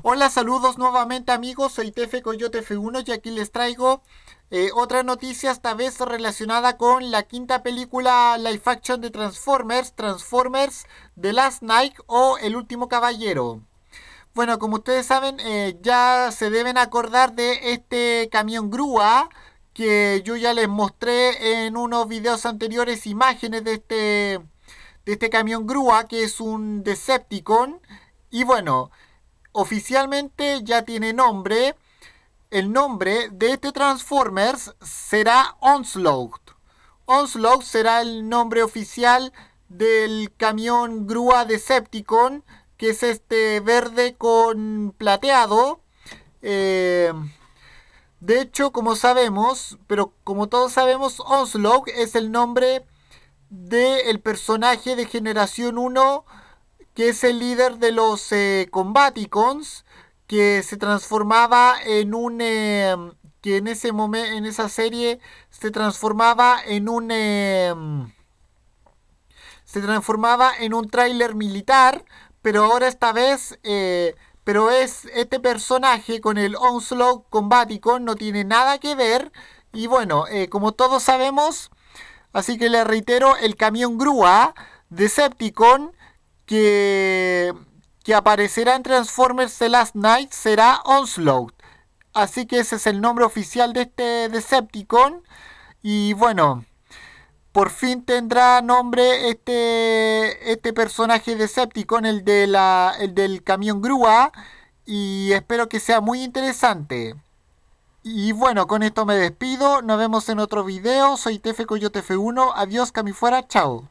Hola, saludos nuevamente amigos, soy Tefe Coyote 1 y aquí les traigo eh, otra noticia, esta vez relacionada con la quinta película Life action de Transformers, Transformers The Last Night o El Último Caballero. Bueno, como ustedes saben, eh, ya se deben acordar de este camión grúa que yo ya les mostré en unos videos anteriores imágenes de este, de este camión grúa que es un Decepticon y bueno... Oficialmente ya tiene nombre. El nombre de este Transformers será Onslaught. Onslaught será el nombre oficial del camión grúa Decepticon, que es este verde con plateado. Eh, de hecho, como sabemos, pero como todos sabemos, Onslaught es el nombre del personaje de Generación 1 que es el líder de los eh, Combaticons, que se transformaba en un... Em, que en ese momento, en esa serie, se transformaba en un... Em, se transformaba en un tráiler militar, pero ahora esta vez... Eh, pero es este personaje con el Onslaught Combaticon, no tiene nada que ver. Y bueno, eh, como todos sabemos, así que le reitero, el camión grúa Decepticon que, aparecerá en Transformers The Last Night será Onslaught. Así que ese es el nombre oficial de este Decepticon. Y bueno, por fin tendrá nombre este, este personaje Decepticon, el, de la, del camión grúa. Y espero que sea muy interesante. Y bueno, con esto me despido. Nos vemos en otro video. Soy TF Coyote 1 Adiós, Camifuera. Chao.